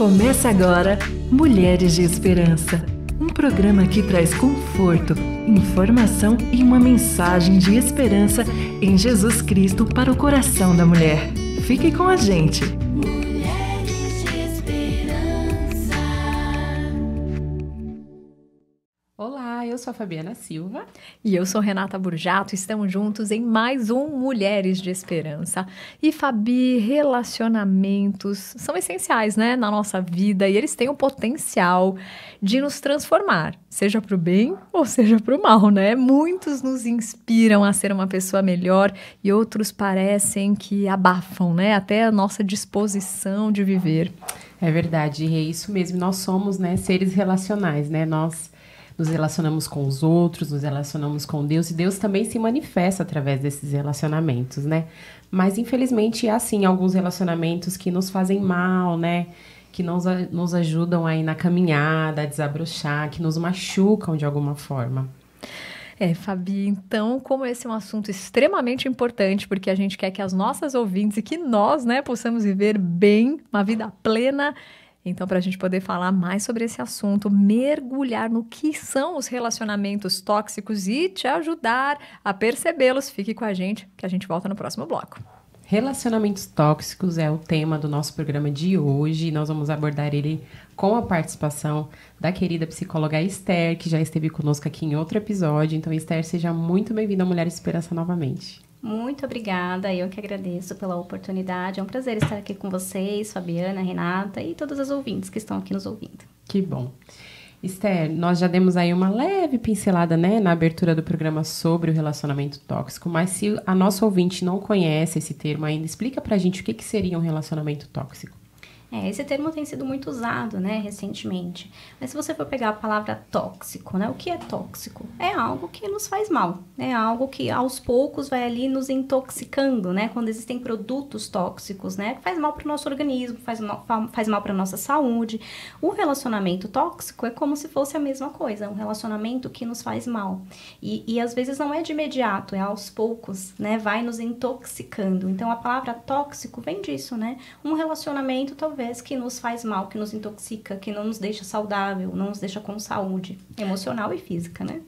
Começa agora Mulheres de Esperança, um programa que traz conforto, informação e uma mensagem de esperança em Jesus Cristo para o coração da mulher. Fique com a gente! sou a Fabiana Silva. E eu sou Renata Burjato. Estamos juntos em mais um Mulheres de Esperança. E Fabi, relacionamentos são essenciais, né, na nossa vida e eles têm o potencial de nos transformar, seja para o bem ou seja para o mal, né? Muitos nos inspiram a ser uma pessoa melhor e outros parecem que abafam, né, até a nossa disposição de viver. É verdade, é isso mesmo. Nós somos, né, seres relacionais, né? Nós nos relacionamos com os outros, nos relacionamos com Deus, e Deus também se manifesta através desses relacionamentos, né? Mas infelizmente há sim alguns relacionamentos que nos fazem mal, né? Que nos, nos ajudam aí na caminhada, a desabrochar, que nos machucam de alguma forma. É, Fabi, então, como esse é um assunto extremamente importante, porque a gente quer que as nossas ouvintes e que nós, né, possamos viver bem, uma vida plena, então, para a gente poder falar mais sobre esse assunto, mergulhar no que são os relacionamentos tóxicos e te ajudar a percebê-los, fique com a gente, que a gente volta no próximo bloco. Relacionamentos tóxicos é o tema do nosso programa de hoje. Nós vamos abordar ele com a participação da querida psicóloga Esther, que já esteve conosco aqui em outro episódio. Então, Esther, seja muito bem-vinda à Mulher Esperança novamente. Muito obrigada, eu que agradeço pela oportunidade. É um prazer estar aqui com vocês, Fabiana, Renata e todas as ouvintes que estão aqui nos ouvindo. Que bom. Esther, nós já demos aí uma leve pincelada né, na abertura do programa sobre o relacionamento tóxico, mas se a nossa ouvinte não conhece esse termo ainda, explica pra gente o que, que seria um relacionamento tóxico. É, esse termo tem sido muito usado, né, recentemente. Mas se você for pegar a palavra tóxico, né, o que é tóxico? É algo que nos faz mal, né, algo que aos poucos vai ali nos intoxicando, né, quando existem produtos tóxicos, né, que faz mal para o nosso organismo, faz mal, faz mal para nossa saúde. O relacionamento tóxico é como se fosse a mesma coisa, um relacionamento que nos faz mal. E, e às vezes não é de imediato, é aos poucos, né, vai nos intoxicando. Então a palavra tóxico vem disso, né, um relacionamento talvez através que nos faz mal, que nos intoxica, que não nos deixa saudável, não nos deixa com saúde emocional e física, né?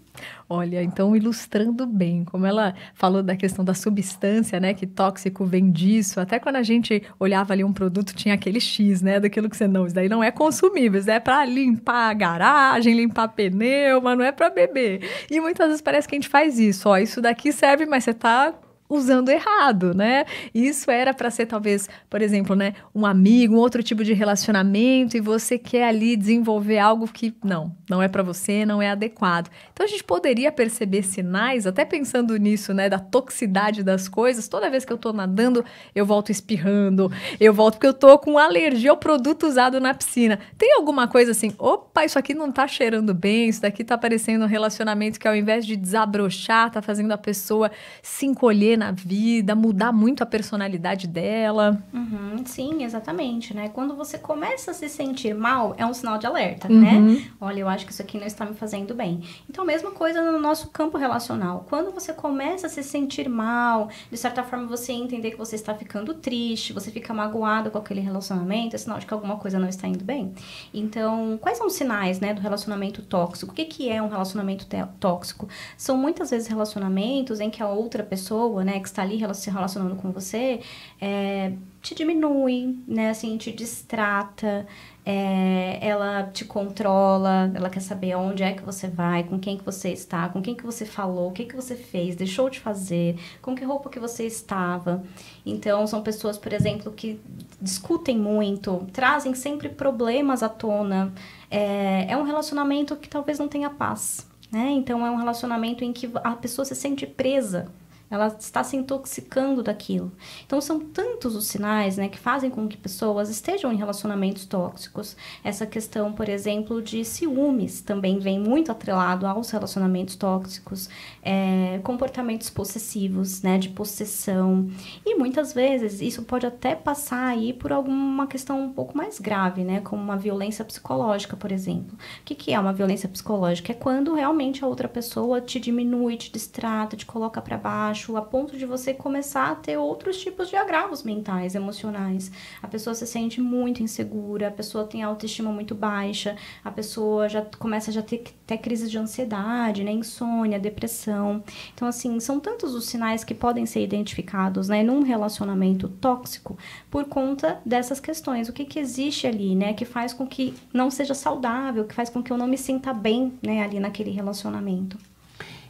Olha, então ilustrando bem, como ela falou da questão da substância, né, que tóxico vem disso, até quando a gente olhava ali um produto tinha aquele X, né, daquilo que você não, isso daí não é consumível, isso é para limpar a garagem, limpar pneu, mas não é para beber. E muitas vezes parece que a gente faz isso, ó, isso daqui serve, mas você tá usando errado, né? Isso era para ser talvez, por exemplo, né, um amigo, um outro tipo de relacionamento e você quer ali desenvolver algo que não, não é para você, não é adequado. Então a gente poderia perceber sinais, até pensando nisso, né, da toxicidade das coisas. Toda vez que eu tô nadando, eu volto espirrando, eu volto porque eu tô com alergia ao produto usado na piscina. Tem alguma coisa assim, opa, isso aqui não tá cheirando bem, isso daqui tá parecendo um relacionamento que ao invés de desabrochar, tá fazendo a pessoa se encolher na vida, mudar muito a personalidade dela. Uhum, sim, exatamente, né? Quando você começa a se sentir mal, é um sinal de alerta, né? uhum. né? Olha, eu acho que isso aqui não está me fazendo bem. Então, mesma coisa no nosso campo relacional. Quando você começa a se sentir mal, de certa forma você entender que você está ficando triste, você fica magoado com aquele relacionamento, é sinal de que alguma coisa não está indo bem. Então, quais são os sinais, né, do relacionamento tóxico? O que, que é um relacionamento tóxico? São muitas vezes relacionamentos em que a outra pessoa pessoa, né, que está ali se relacionando com você, é, te diminui, né, assim, te distrata, é, ela te controla, ela quer saber onde é que você vai, com quem que você está, com quem que você falou, o que que você fez, deixou de fazer, com que roupa que você estava. Então, são pessoas, por exemplo, que discutem muito, trazem sempre problemas à tona. É, é um relacionamento que talvez não tenha paz, né? Então, é um relacionamento em que a pessoa se sente presa ela está se intoxicando daquilo. Então, são tantos os sinais né, que fazem com que pessoas estejam em relacionamentos tóxicos. Essa questão, por exemplo, de ciúmes também vem muito atrelado aos relacionamentos tóxicos, é, comportamentos possessivos, né, de possessão. E muitas vezes isso pode até passar aí por alguma questão um pouco mais grave, né, como uma violência psicológica, por exemplo. O que, que é uma violência psicológica? É quando realmente a outra pessoa te diminui, te distrata, te coloca para baixo baixo, a ponto de você começar a ter outros tipos de agravos mentais, emocionais. A pessoa se sente muito insegura, a pessoa tem autoestima muito baixa, a pessoa já começa a já ter, ter crises de ansiedade, né, insônia, depressão. Então, assim, são tantos os sinais que podem ser identificados, né, num relacionamento tóxico por conta dessas questões. O que que existe ali, né, que faz com que não seja saudável, que faz com que eu não me sinta bem, né, ali naquele relacionamento.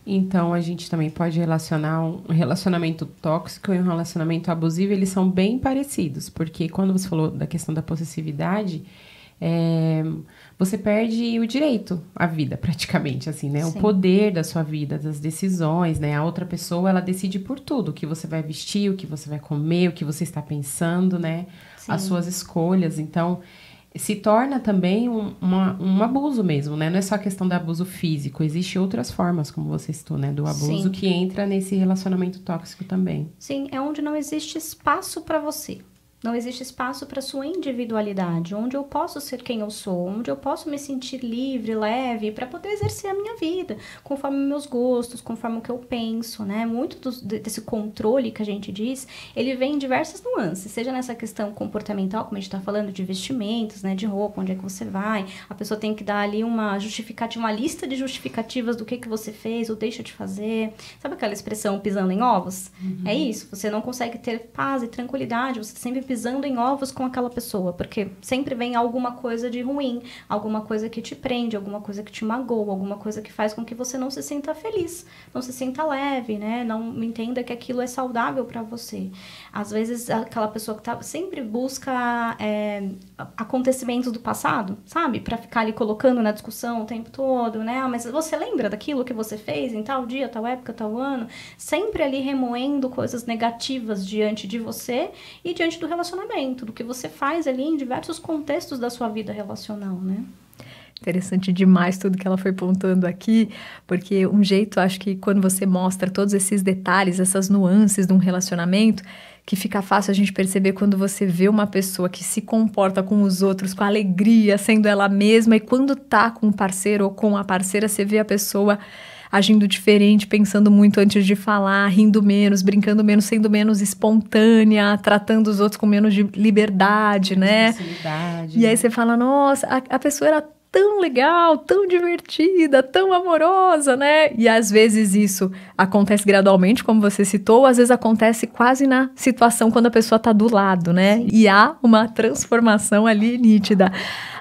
Então, a gente também pode relacionar um relacionamento tóxico e um relacionamento abusivo, eles são bem parecidos, porque quando você falou da questão da possessividade, é, você perde o direito à vida, praticamente, assim, né? Sim. O poder da sua vida, das decisões, né? A outra pessoa, ela decide por tudo, o que você vai vestir, o que você vai comer, o que você está pensando, né? Sim. As suas escolhas, então se torna também um, uma, um abuso mesmo, né? Não é só a questão do abuso físico, existe outras formas, como você citou, né? Do abuso Sim. que entra nesse relacionamento tóxico também. Sim, é onde não existe espaço para você. Não existe espaço para sua individualidade, onde eu posso ser quem eu sou, onde eu posso me sentir livre, leve, para poder exercer a minha vida, conforme meus gostos, conforme o que eu penso, né? Muito do, desse controle que a gente diz, ele vem em diversas nuances, seja nessa questão comportamental, como a gente está falando, de vestimentos, né? De roupa, onde é que você vai. A pessoa tem que dar ali uma justificativa, uma lista de justificativas do que, que você fez ou deixa de fazer. Sabe aquela expressão pisando em ovos? Uhum. É isso, você não consegue ter paz e tranquilidade, você sempre pisando em ovos com aquela pessoa, porque sempre vem alguma coisa de ruim, alguma coisa que te prende, alguma coisa que te magoa, alguma coisa que faz com que você não se sinta feliz, não se sinta leve, né? Não entenda que aquilo é saudável para você. Às vezes aquela pessoa que tá, sempre busca é, acontecimentos do passado, sabe? Para ficar ali colocando na discussão o tempo todo, né? Ah, mas você lembra daquilo que você fez em tal dia, tal época, tal ano? Sempre ali remoendo coisas negativas diante de você e diante do relacionamento relacionamento, do que você faz ali em diversos contextos da sua vida relacional, né? Interessante demais tudo que ela foi pontando aqui, porque um jeito, acho que quando você mostra todos esses detalhes, essas nuances de um relacionamento, que fica fácil a gente perceber quando você vê uma pessoa que se comporta com os outros com alegria, sendo ela mesma, e quando tá com o parceiro ou com a parceira, você vê a pessoa agindo diferente, pensando muito antes de falar, rindo menos, brincando menos, sendo menos espontânea, tratando os outros com menos de liberdade, né? E aí né? você fala, nossa, a, a pessoa era tão legal, tão divertida, tão amorosa, né? E às vezes isso acontece gradualmente, como você citou, às vezes acontece quase na situação quando a pessoa tá do lado, né? E há uma transformação ali nítida.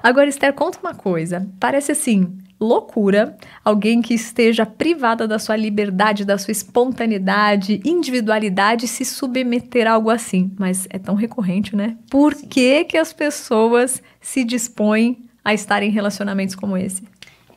Agora, Esther, conta uma coisa. Parece assim, loucura, alguém que esteja privada da sua liberdade, da sua espontaneidade, individualidade, se submeter a algo assim. Mas é tão recorrente, né? Por que, que as pessoas se dispõem a estar em relacionamentos como esse?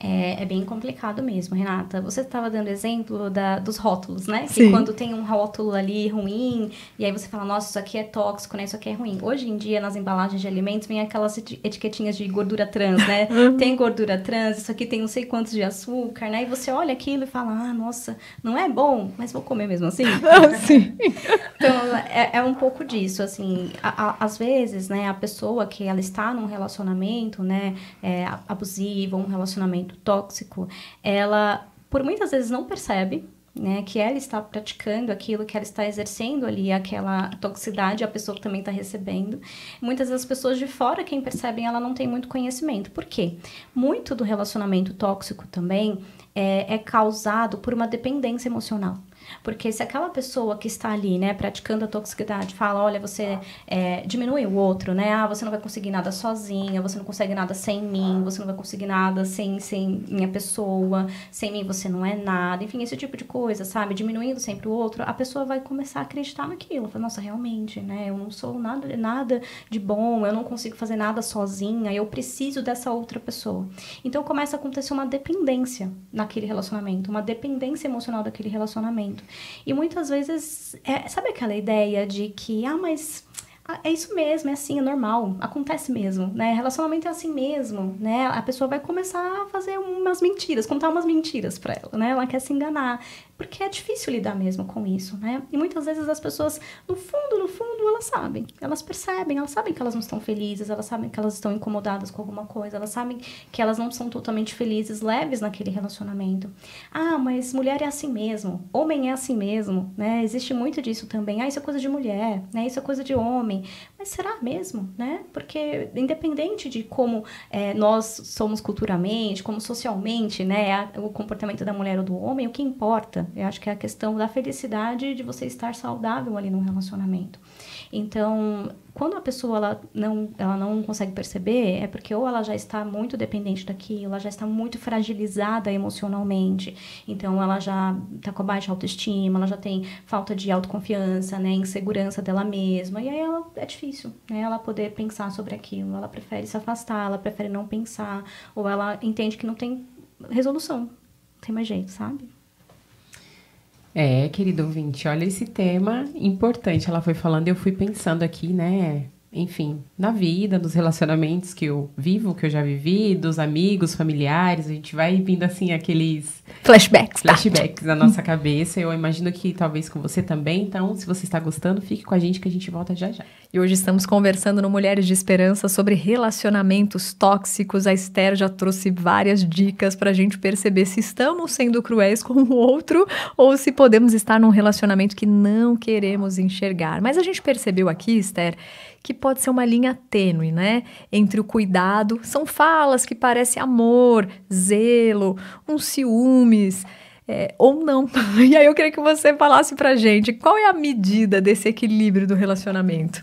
É, é, bem complicado mesmo, Renata. Você estava dando exemplo da, dos rótulos, né? Sim. Que quando tem um rótulo ali ruim, e aí você fala, nossa, isso aqui é tóxico, né? Isso aqui é ruim. Hoje em dia, nas embalagens de alimentos, vem aquelas etiquetinhas de gordura trans, né? Uhum. tem gordura trans, isso aqui tem não sei quantos de açúcar, né? E você olha aquilo e fala, ah, nossa, não é bom, mas vou comer mesmo assim. Ah, sim. então, é, é, um pouco disso, assim. A, a, às vezes, né, a pessoa que ela está num relacionamento, né, é, abusivo, um relacionamento relacionamento tóxico, ela por muitas vezes não percebe né, que ela está praticando aquilo, que ela está exercendo ali aquela toxicidade, a pessoa também está recebendo. Muitas das pessoas de fora, quem percebem, ela não tem muito conhecimento. Por quê? Muito do relacionamento tóxico também é, é causado por uma dependência emocional. Porque se aquela pessoa que está ali, né, praticando a toxicidade, fala, olha, você é, diminui o outro, né? Ah, você não vai conseguir nada sozinha, você não consegue nada sem mim, você não vai conseguir nada sem, sem minha pessoa, sem mim você não é nada. Enfim, esse tipo de coisa, sabe? Diminuindo sempre o outro, a pessoa vai começar a acreditar naquilo. Fala, nossa, realmente, né? Eu não sou nada, nada de bom, eu não consigo fazer nada sozinha, eu preciso dessa outra pessoa. Então começa a acontecer uma dependência naquele relacionamento, uma dependência emocional daquele relacionamento mundo. E muitas vezes, é, sabe aquela ideia de que, ah, mas ah, é isso mesmo, é assim, é normal, acontece mesmo, né? Relacionamento é assim mesmo, né? A pessoa vai começar a fazer umas mentiras, contar umas mentiras para ela, né? Ela quer se enganar, porque é difícil lidar mesmo com isso, né? E muitas vezes as pessoas, no fundo, no fundo, elas sabem, elas percebem, elas sabem que elas não estão felizes, elas sabem que elas estão incomodadas com alguma coisa, elas sabem que elas não são totalmente felizes, leves naquele relacionamento. Ah, mas mulher é assim mesmo, homem é assim mesmo, né? Existe muito disso também. Ah, isso é coisa de mulher, né? Isso é coisa de homem mas será mesmo, né? Porque independente de como é, nós somos culturalmente, como socialmente, né, é o comportamento da mulher ou do homem, o que importa, eu acho que é a questão da felicidade de você estar saudável ali no relacionamento. Então, quando a pessoa ela não, ela não consegue perceber, é porque ou ela já está muito dependente daquilo, ela já está muito fragilizada emocionalmente. Então, ela já está com baixa autoestima, ela já tem falta de autoconfiança, né? Insegurança dela mesma. E aí ela, é difícil, né? Ela poder pensar sobre aquilo. Ela prefere se afastar, ela prefere não pensar. Ou ela entende que não tem resolução. Não tem mais jeito, sabe? É, querido ouvinte, olha esse tema importante. Ela foi falando, eu fui pensando aqui, né? enfim, na vida, nos relacionamentos que eu vivo, que eu já vivi, dos amigos, familiares, a gente vai vindo assim aqueles flashbacks, tá. flashbacks tá? na nossa cabeça. Eu imagino que talvez com você também. Então, se você está gostando, fique com a gente que a gente volta já já. E hoje estamos conversando no Mulheres de Esperança sobre relacionamentos tóxicos. A Esther já trouxe várias dicas para a gente perceber se estamos sendo cruéis com o outro ou se podemos estar num relacionamento que não queremos enxergar. Mas a gente percebeu aqui, Esther, que pode ser uma linha tênue, né? Entre o cuidado, são falas que parecem amor, zelo, um ciúmes. É, ou não. E aí eu queria que você falasse pra gente qual é a medida desse equilíbrio do relacionamento.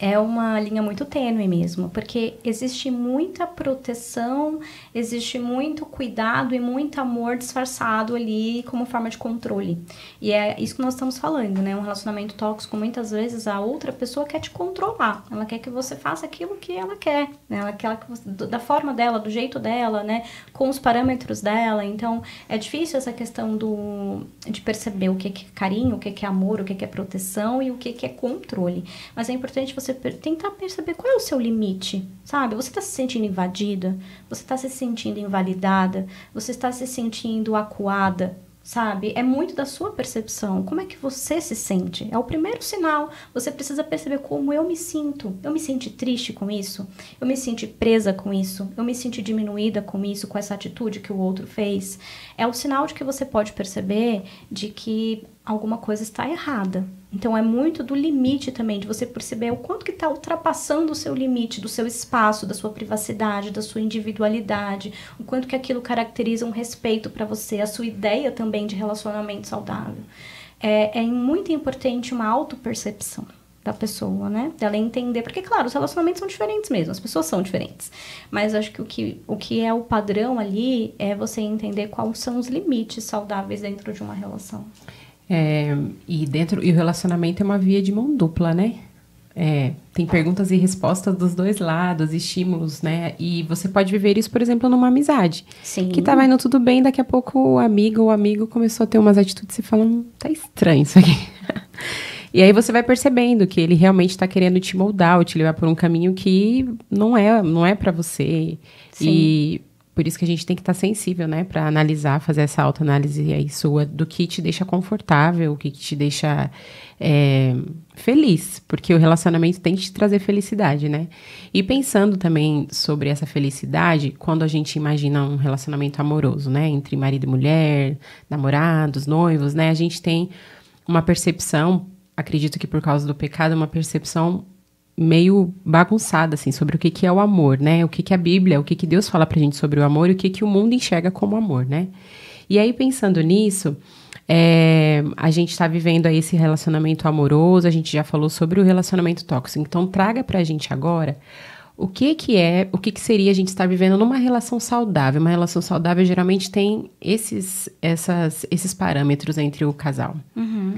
É, é uma linha muito tênue mesmo, porque existe muita proteção existe muito cuidado e muito amor disfarçado ali como forma de controle. E é isso que nós estamos falando, né? Um relacionamento tóxico, muitas vezes a outra pessoa quer te controlar. Ela quer que você faça aquilo que ela quer, né? Ela quer que você, da forma dela, do jeito dela, né? Com os parâmetros dela. Então, é difícil essa questão do de perceber o que é carinho, o que é amor, o que é proteção e o que é controle. Mas é importante você tentar perceber qual é o seu limite, sabe? Você está se sentindo invadida? Você está se sentindo invalidada, você está se sentindo acuada, sabe? É muito da sua percepção. Como é que você se sente? É o primeiro sinal. Você precisa perceber como eu me sinto. Eu me sinto triste com isso? Eu me sinto presa com isso? Eu me sinto diminuída com isso, com essa atitude que o outro fez? É o sinal de que você pode perceber de que alguma coisa está errada, então é muito do limite também, de você perceber o quanto que está ultrapassando o seu limite, do seu espaço, da sua privacidade, da sua individualidade, o quanto que aquilo caracteriza um respeito para você, a sua ideia também de relacionamento saudável. É, é muito importante uma autopercepção da pessoa, né? Dela entender, porque claro, os relacionamentos são diferentes mesmo, as pessoas são diferentes. Mas acho que o que, o que é o padrão ali é você entender quais são os limites saudáveis dentro de uma relação. É, e dentro e o relacionamento é uma via de mão dupla, né? É, tem perguntas e respostas dos dois lados, estímulos, né? E você pode viver isso, por exemplo, numa amizade. Sim. Que tava indo tudo bem, daqui a pouco o amigo ou amigo começou a ter umas atitudes e fala, hum, tá estranho isso aqui. e aí você vai percebendo que ele realmente está querendo te moldar, ou te levar por um caminho que não é, não é para você. Sim. E por isso que a gente tem que estar tá sensível, né, para analisar, fazer essa autoanálise aí sua do que te deixa confortável, o que, que te deixa é, feliz, porque o relacionamento tem que te trazer felicidade, né? E pensando também sobre essa felicidade, quando a gente imagina um relacionamento amoroso, né, entre marido e mulher, namorados, noivos, né, a gente tem uma percepção, acredito que por causa do pecado, uma percepção meio bagunçada assim sobre o que, que é o amor, né? O que, que a Bíblia, o que, que Deus fala pra gente sobre o amor e o que, que o mundo enxerga como amor, né? E aí, pensando nisso, é, a gente está vivendo aí esse relacionamento amoroso, a gente já falou sobre o relacionamento tóxico. Então, traga para a gente agora o que que é, o que que seria a gente estar tá vivendo numa relação saudável. Uma relação saudável geralmente tem esses, essas, esses parâmetros entre o casal. Uhum.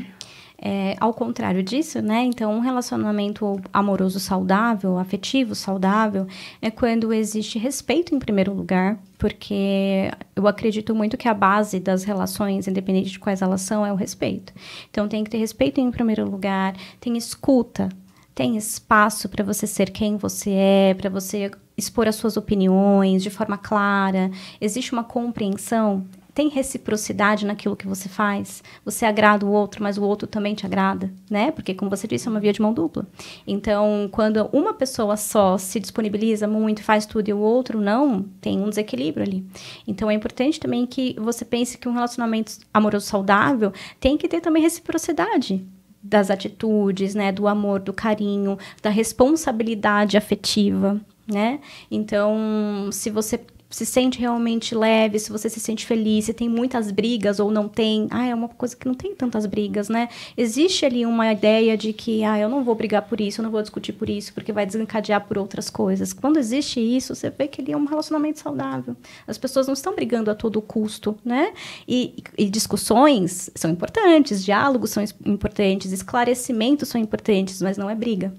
É, ao contrário disso, né? Então, um relacionamento amoroso saudável, afetivo saudável, é quando existe respeito em primeiro lugar, porque eu acredito muito que a base das relações, independente de quais elas são, é o respeito. Então, tem que ter respeito em primeiro lugar, tem escuta, tem espaço para você ser quem você é, para você expor as suas opiniões de forma clara, existe uma compreensão tem reciprocidade naquilo que você faz? Você agrada o outro, mas o outro também te agrada, né? Porque, como você disse, é uma via de mão dupla. Então, quando uma pessoa só se disponibiliza muito, faz tudo e o outro não, tem um desequilíbrio ali. Então, é importante também que você pense que um relacionamento amoroso saudável tem que ter também reciprocidade das atitudes, né? Do amor, do carinho, da responsabilidade afetiva, né? Então, se você se sente realmente leve, se você se sente feliz, se tem muitas brigas ou não tem. Ah, é uma coisa que não tem tantas brigas, né? Existe ali uma ideia de que, ah, eu não vou brigar por isso, eu não vou discutir por isso, porque vai desencadear por outras coisas. Quando existe isso, você vê que ele é um relacionamento saudável. As pessoas não estão brigando a todo custo, né? E, e discussões são importantes, diálogos são importantes, esclarecimentos são importantes, mas não é briga.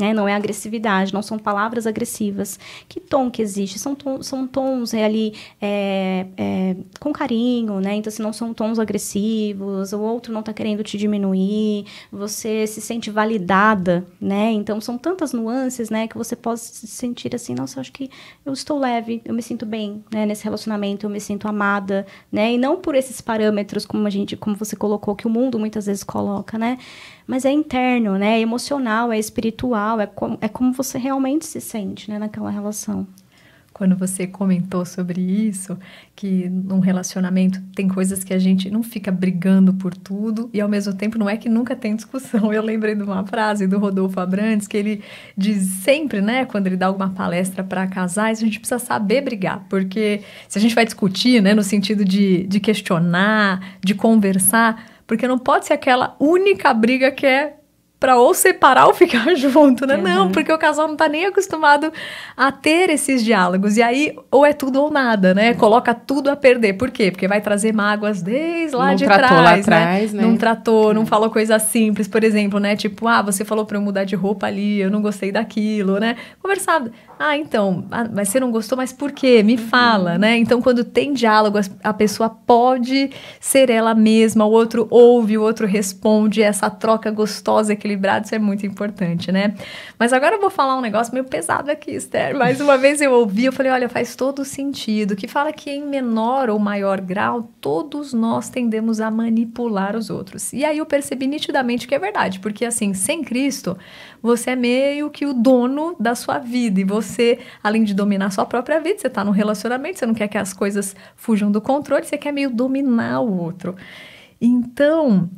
Né? Não é agressividade, não são palavras agressivas. Que tom que existe? São, tom, são tons é, ali é, é, com carinho, né? Então, se assim, não são tons agressivos, o outro não está querendo te diminuir, você se sente validada, né? Então, são tantas nuances, né? Que você pode se sentir assim, nossa, acho que eu estou leve, eu me sinto bem, né? Nesse relacionamento, eu me sinto amada, né? E não por esses parâmetros como a gente, como você colocou, que o mundo muitas vezes coloca, né? mas é interno, né? É emocional, é espiritual, é, com, é como você realmente se sente, né, naquela relação quando você comentou sobre isso, que num relacionamento tem coisas que a gente não fica brigando por tudo e ao mesmo tempo não é que nunca tem discussão. Eu lembrei de uma frase do Rodolfo Abrantes que ele diz sempre, né, quando ele dá alguma palestra para casais, a gente precisa saber brigar, porque se a gente vai discutir, né, no sentido de, de questionar, de conversar, porque não pode ser aquela única briga que é para ou separar ou ficar junto, né? Uhum. Não, porque o casal não tá nem acostumado a ter esses diálogos. E aí, ou é tudo ou nada, né? Uhum. Coloca tudo a perder. Por quê? Porque vai trazer mágoas desde lá não de tratou trás, lá né? atrás, né? Não tratou, não é. falou coisa simples, por exemplo, né? Tipo, ah, você falou para eu mudar de roupa ali, eu não gostei daquilo, né? Conversado. Ah, então, ah, mas você não gostou, mas por quê? Me uhum. fala, né? Então, quando tem diálogo, a pessoa pode ser ela mesma, o outro ouve, o outro responde, essa troca gostosa que equilibrado, isso é muito importante, né? Mas agora eu vou falar um negócio meio pesado aqui, Esther. Mais uma vez eu ouvi, eu falei, olha, faz todo sentido. Que fala que em menor ou maior grau, todos nós tendemos a manipular os outros. E aí eu percebi nitidamente que é verdade, porque assim, sem Cristo, você é meio que o dono da sua vida. E você, além de dominar sua própria vida, você está num relacionamento, você não quer que as coisas fujam do controle, você quer meio dominar o outro. Então,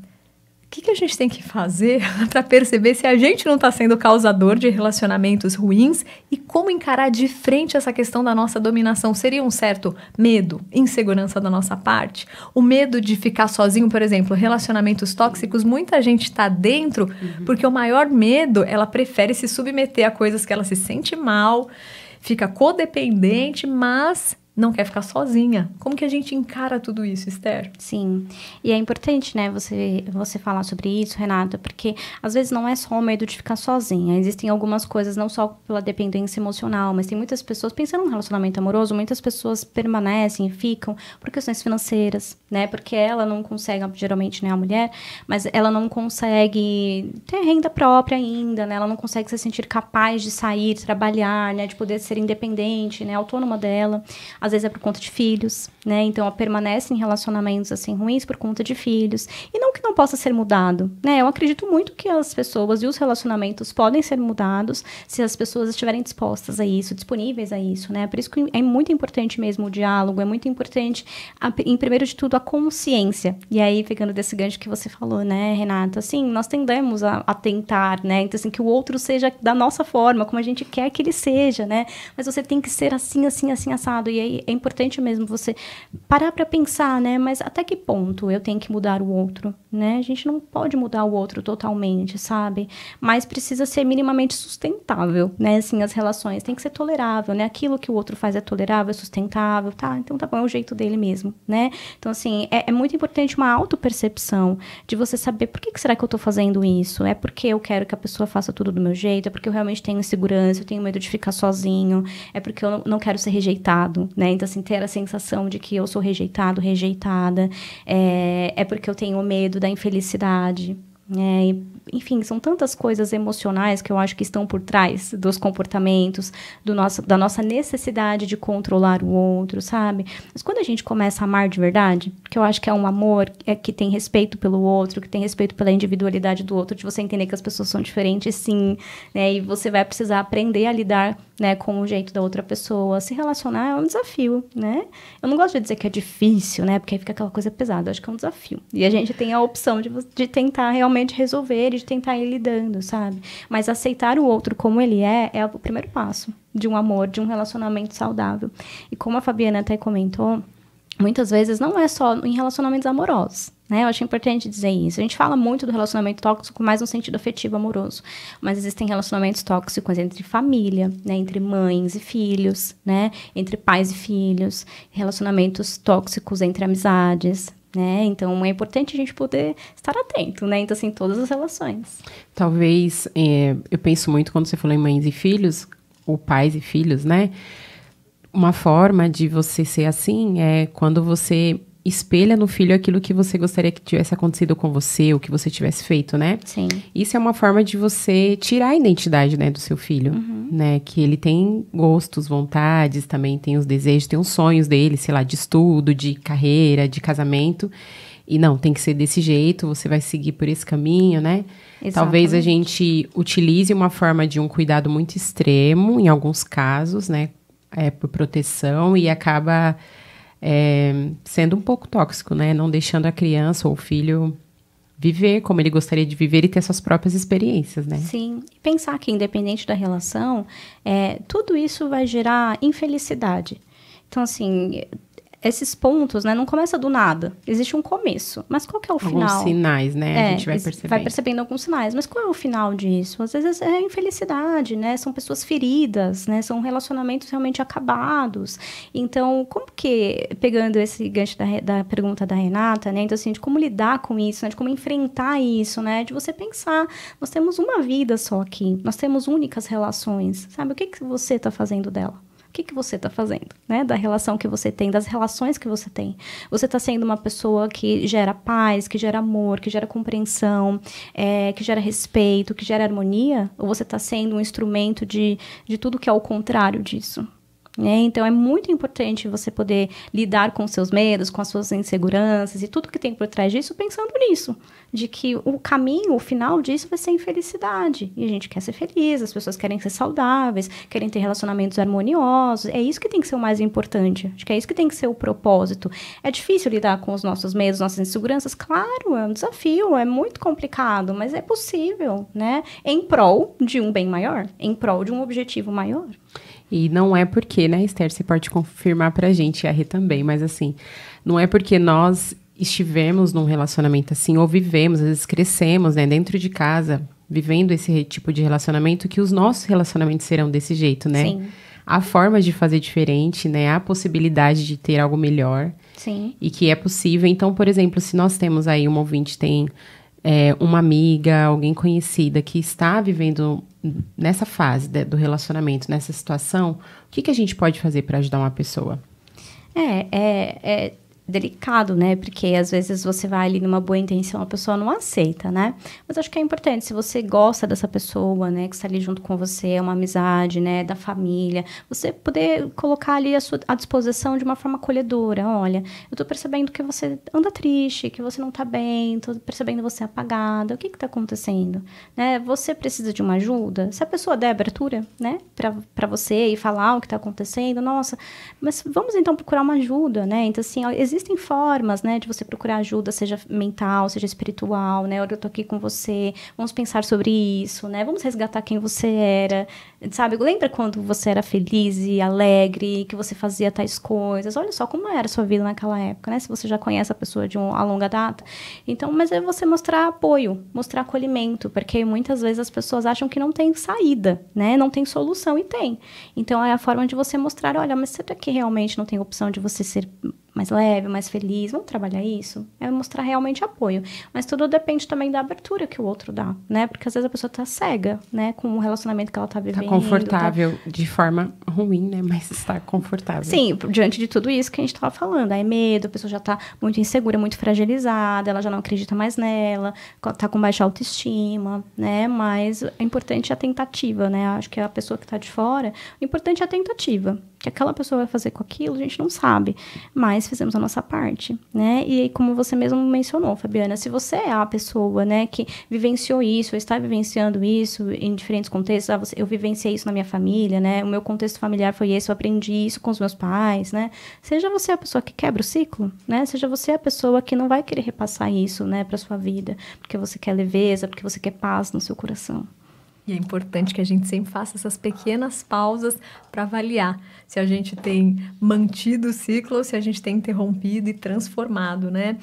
que, que a gente tem que fazer para perceber se a gente não está sendo causador de relacionamentos ruins e como encarar de frente essa questão da nossa dominação? Seria um certo medo, insegurança da nossa parte? O medo de ficar sozinho, por exemplo, relacionamentos tóxicos, muita gente está dentro uhum. porque o maior medo, ela prefere se submeter a coisas que ela se sente mal, fica codependente, mas não quer ficar sozinha. Como que a gente encara tudo isso, Esther? Sim. E é importante, né, você você falar sobre isso, Renata, porque às vezes não é só o medo de ficar sozinha. Existem algumas coisas não só pela dependência emocional, mas tem muitas pessoas pensando no relacionamento amoroso, muitas pessoas permanecem e ficam por questões financeiras, né? Porque ela não consegue, geralmente, né, a mulher, mas ela não consegue ter renda própria ainda, né? Ela não consegue se sentir capaz de sair, trabalhar, né, de poder ser independente, né, autônoma dela às vezes é por conta de filhos né? Então, permanecem relacionamentos assim ruins por conta de filhos. E não que não possa ser mudado, né? Eu acredito muito que as pessoas e os relacionamentos podem ser mudados se as pessoas estiverem dispostas a isso, disponíveis a isso, né? Por isso que é muito importante mesmo o diálogo, é muito importante, a, em primeiro de tudo, a consciência. E aí, pegando desse gancho que você falou, né, Renata? Assim, nós tendemos a, a tentar, né? Então, assim, que o outro seja da nossa forma, como a gente quer que ele seja, né? Mas você tem que ser assim, assim, assim, assado. E aí é importante mesmo você parar para pensar, né? Mas até que ponto eu tenho que mudar o outro, né? A gente não pode mudar o outro totalmente, sabe? Mas precisa ser minimamente sustentável, né? Assim, as relações tem que ser tolerável, né? Aquilo que o outro faz é tolerável, é sustentável, tá? Então tá bom, é o jeito dele mesmo, né? Então, assim, é, é muito importante uma autopercepção de você saber por que, que será que eu tô fazendo isso? É porque eu quero que a pessoa faça tudo do meu jeito? É porque eu realmente tenho insegurança, eu tenho medo de ficar sozinho? É porque eu não, não quero ser rejeitado, né? Então, assim, ter a sensação de que eu sou rejeitado, rejeitada, é, é porque eu tenho medo da infelicidade. É, enfim, são tantas coisas emocionais que eu acho que estão por trás dos comportamentos, do nosso, da nossa necessidade de controlar o outro, sabe? Mas quando a gente começa a amar de verdade, que eu acho que é um amor é que tem respeito pelo outro, que tem respeito pela individualidade do outro, de você entender que as pessoas são diferentes, sim, né? E você vai precisar aprender a lidar né, com o jeito da outra pessoa. Se relacionar é um desafio, né? Eu não gosto de dizer que é difícil, né? Porque aí fica aquela coisa pesada. Eu acho que é um desafio. E a gente tem a opção de, de tentar realmente resolver e de tentar ir lidando, sabe? Mas aceitar o outro como ele é é o primeiro passo de um amor, de um relacionamento saudável. E como a Fabiana até comentou, muitas vezes não é só em relacionamentos amorosos. Né? Eu acho importante dizer isso. A gente fala muito do relacionamento tóxico mais no sentido afetivo, amoroso. Mas existem relacionamentos tóxicos entre família, né? entre mães e filhos, né? entre pais e filhos, relacionamentos tóxicos entre amizades. Né? Então é importante a gente poder estar atento, né? Então, assim, todas as relações. Talvez é, eu penso muito quando você falou em mães e filhos, ou pais e filhos, né? Uma forma de você ser assim é quando você espelha no filho aquilo que você gostaria que tivesse acontecido com você, o que você tivesse feito, né? Sim. Isso é uma forma de você tirar a identidade, né, do seu filho, uhum. né? Que ele tem gostos, vontades, também tem os desejos, tem os sonhos dele, sei lá, de estudo, de carreira, de casamento. E não, tem que ser desse jeito, você vai seguir por esse caminho, né? Exatamente. Talvez a gente utilize uma forma de um cuidado muito extremo, em alguns casos, né? É, por proteção e acaba é, sendo um pouco tóxico, né? Não deixando a criança ou o filho viver como ele gostaria de viver e ter suas próprias experiências, né? Sim, pensar que independente da relação, é, tudo isso vai gerar infelicidade. Então, assim, esses pontos, né, não começa do nada. Existe um começo. Mas qual que é o alguns final? Alguns sinais, né? É, a gente vai percebendo. Vai percebendo alguns sinais. Mas qual é o final disso? Às vezes é infelicidade, né? São pessoas feridas, né? São relacionamentos realmente acabados. Então, como que, pegando esse gancho da, da pergunta da Renata, né? Então, assim, de como lidar com isso, né? De como enfrentar isso, né? De você pensar, nós temos uma vida só aqui. Nós temos únicas relações, sabe? O que, que você está fazendo dela? o que, que você está fazendo, né? Da relação que você tem, das relações que você tem. Você está sendo uma pessoa que gera paz, que gera amor, que gera compreensão, é, que gera respeito, que gera harmonia? Ou você está sendo um instrumento de, de tudo que é o contrário disso? Né? Então, é muito importante você poder lidar com seus medos, com as suas inseguranças e tudo que tem por trás disso, pensando nisso, de que o caminho, o final disso vai ser infelicidade. E a gente quer ser feliz, as pessoas querem ser saudáveis, querem ter relacionamentos harmoniosos. É isso que tem que ser o mais importante. Acho que é isso que tem que ser o propósito. É difícil lidar com os nossos medos, nossas inseguranças? Claro, é um desafio, é muito complicado, mas é possível, né? Em prol de um bem maior, em prol de um objetivo maior. E não é porque, né, Esther, você pode confirmar pra gente, e a Rê também, mas assim, não é porque nós estivemos num relacionamento assim, ou vivemos, às vezes crescemos, né, dentro de casa, vivendo esse tipo de relacionamento, que os nossos relacionamentos serão desse jeito, né? Sim. Há formas de fazer diferente, né? Há possibilidade de ter algo melhor. Sim. E que é possível. Então, por exemplo, se nós temos aí um ouvinte tem é, uma amiga, alguém conhecida que está vivendo nessa fase de, do relacionamento, nessa situação, o que, que a gente pode fazer para ajudar uma pessoa? É, é, é, delicado, né? Porque às vezes você vai ali numa boa intenção, a pessoa não aceita, né? Mas acho que é importante, se você gosta dessa pessoa, né, que está ali junto com você, é uma amizade, né, da família, você poder colocar ali a sua à disposição de uma forma acolhedora. Olha, eu tô percebendo que você anda triste, que você não tá bem, tô percebendo você apagada. O que que tá acontecendo? Né? Você precisa de uma ajuda? Se a pessoa der abertura, né, para você e falar o que tá acontecendo, nossa, mas vamos então procurar uma ajuda, né? Então assim, existem formas, né, de você procurar ajuda, seja mental, seja espiritual, né? Olha, eu tô aqui com você, vamos pensar sobre isso, né? Vamos resgatar quem você era, Sabe, lembra quando você era feliz e alegre, que você fazia tais coisas? Olha só como era a sua vida naquela época, né? Se você já conhece a pessoa de uma a longa data. Então, mas é você mostrar apoio, mostrar acolhimento, porque muitas vezes as pessoas acham que não tem saída, né? Não tem solução e tem. Então, é a forma de você mostrar, olha, mas será que realmente não tem opção de você ser mais leve, mais feliz? Vamos trabalhar isso? É mostrar realmente apoio. Mas tudo depende também da abertura que o outro dá, né? Porque às vezes a pessoa tá cega, né? Com o relacionamento que ela tá, tá vivendo. Tá confortável tá... de forma ruim, né? Mas está confortável. Sim, diante de tudo isso que a gente estava falando, é medo, a pessoa já está muito insegura, muito fragilizada, ela já não acredita mais nela, está com baixa autoestima, né? Mas é importante a tentativa, né? Acho que a pessoa que está de fora, o importante é a tentativa. O que aquela pessoa vai fazer com aquilo, a gente não sabe, mas fizemos a nossa parte, né? E como você mesmo mencionou, Fabiana, se você é a pessoa, né, que vivenciou isso, ou está vivenciando isso em diferentes contextos, ah, eu vivenciei vivenciei isso na minha família, né? O meu contexto familiar foi esse, eu aprendi isso com os meus pais, né? Seja você a pessoa que quebra o ciclo, né? Seja você a pessoa que não vai querer repassar isso, né, para sua vida, porque você quer leveza, porque você quer paz no seu coração. E é importante que a gente sempre faça essas pequenas pausas para avaliar se a gente tem mantido o ciclo ou se a gente tem interrompido e transformado, né?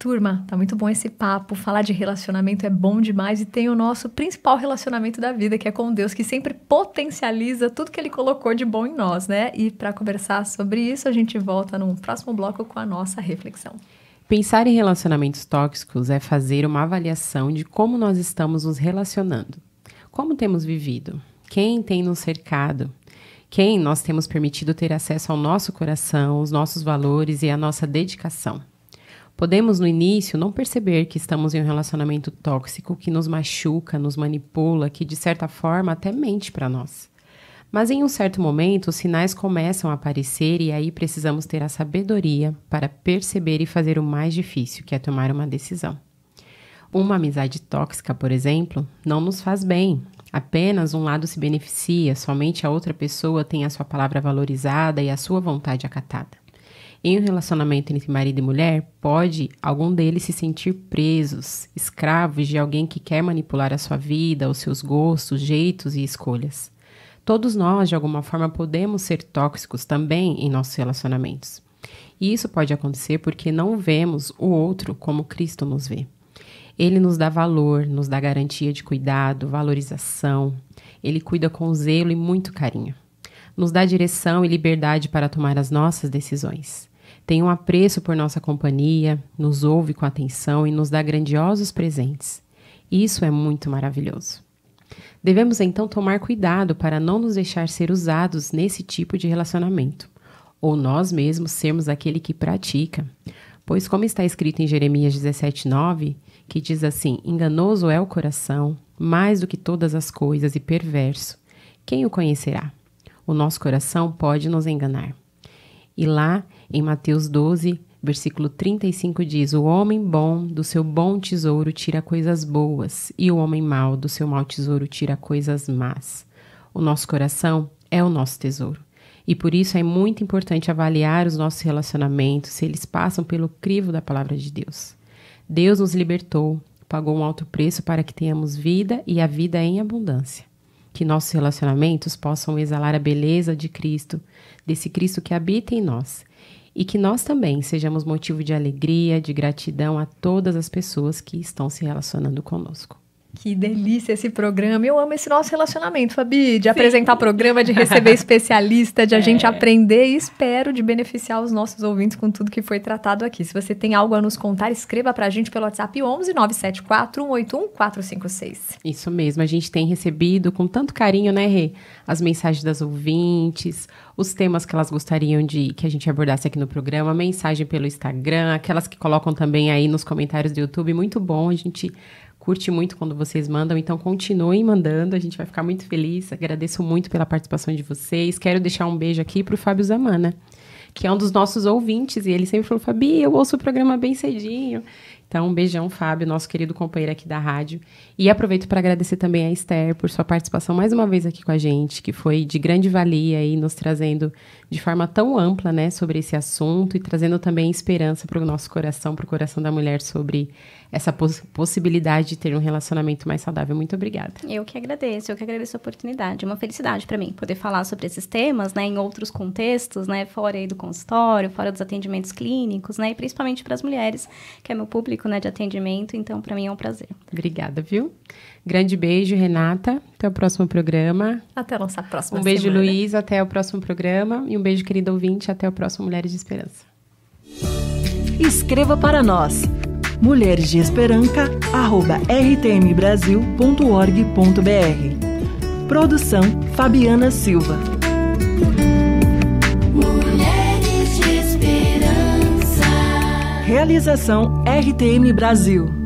Turma, tá muito bom esse papo. Falar de relacionamento é bom demais e tem o nosso principal relacionamento da vida, que é com Deus, que sempre potencializa tudo que ele colocou de bom em nós, né? E para conversar sobre isso, a gente volta num próximo bloco com a nossa reflexão. Pensar em relacionamentos tóxicos é fazer uma avaliação de como nós estamos nos relacionando. Como temos vivido? Quem tem nos cercado? Quem nós temos permitido ter acesso ao nosso coração, os nossos valores e a nossa dedicação? Podemos, no início, não perceber que estamos em um relacionamento tóxico que nos machuca, nos manipula, que de certa forma até mente para nós. Mas em um certo momento, os sinais começam a aparecer e aí precisamos ter a sabedoria para perceber e fazer o mais difícil, que é tomar uma decisão. Uma amizade tóxica, por exemplo, não nos faz bem. Apenas um lado se beneficia, somente a outra pessoa tem a sua palavra valorizada e a sua vontade acatada. Em um relacionamento entre marido e mulher, pode algum deles se sentir presos, escravos de alguém que quer manipular a sua vida, os seus gostos, jeitos e escolhas. Todos nós, de alguma forma, podemos ser tóxicos também em nossos relacionamentos. E isso pode acontecer porque não vemos o outro como Cristo nos vê. Ele nos dá valor, nos dá garantia de cuidado, valorização. Ele cuida com zelo e muito carinho nos dá direção e liberdade para tomar as nossas decisões tem um apreço por nossa companhia, nos ouve com atenção e nos dá grandiosos presentes. Isso é muito maravilhoso. Devemos então tomar cuidado para não nos deixar ser usados nesse tipo de relacionamento, ou nós mesmos sermos aquele que pratica. Pois, como está escrito em Jeremias 17,9, que diz assim: Enganoso é o coração, mais do que todas as coisas, e perverso. Quem o conhecerá? O nosso coração pode nos enganar. E lá em Mateus 12, versículo 35 diz: O homem bom do seu bom tesouro tira coisas boas, e o homem mau do seu mau tesouro tira coisas más. O nosso coração é o nosso tesouro. E por isso é muito importante avaliar os nossos relacionamentos, se eles passam pelo crivo da palavra de Deus. Deus nos libertou, pagou um alto preço para que tenhamos vida e a vida em abundância. Que nossos relacionamentos possam exalar a beleza de Cristo, desse Cristo que habita em nós e que nós também sejamos motivo de alegria, de gratidão a todas as pessoas que estão se relacionando conosco. Que delícia esse programa. Eu amo esse nosso relacionamento, Fabi, de Sim. apresentar programa, de receber especialista, de a é. gente aprender e espero de beneficiar os nossos ouvintes com tudo que foi tratado aqui. Se você tem algo a nos contar, escreva para a gente pelo WhatsApp 11 974 181 456. Isso mesmo, a gente tem recebido com tanto carinho, né, Rê? As mensagens das ouvintes, os temas que elas gostariam de que a gente abordasse aqui no programa, mensagem pelo Instagram, aquelas que colocam também aí nos comentários do YouTube. Muito bom, a gente curte muito quando vocês mandam, então continuem mandando, a gente vai ficar muito feliz. Agradeço muito pela participação de vocês. Quero deixar um beijo aqui para o Fábio Zamana, que é um dos nossos ouvintes, e ele sempre falou: Fabi, eu ouço o programa bem cedinho. Então, um beijão, Fábio, nosso querido companheiro aqui da rádio. E aproveito para agradecer também a Esther por sua participação mais uma vez aqui com a gente, que foi de grande valia e nos trazendo de forma tão ampla, né, sobre esse assunto e trazendo também esperança para o nosso coração, para o coração da mulher sobre essa poss possibilidade de ter um relacionamento mais saudável. Muito obrigada. Eu que agradeço, eu que agradeço a oportunidade. É uma felicidade para mim poder falar sobre esses temas, né, em outros contextos, né, fora aí do consultório, fora dos atendimentos clínicos, né, e principalmente para as mulheres, que é meu público, né, de atendimento. Então, para mim é um prazer. Obrigada, viu? Grande beijo, Renata. Até o próximo programa. Até a nossa próxima Um beijo, semana. Luiz. Até o próximo programa. E um beijo, querido ouvinte. Até o próximo Mulheres de Esperança. Escreva para nós. Mulheres de Esperança, arroba rtmbrasil.org.br. Produção Fabiana Silva. Mulheres de Esperança. Realização RTM Brasil.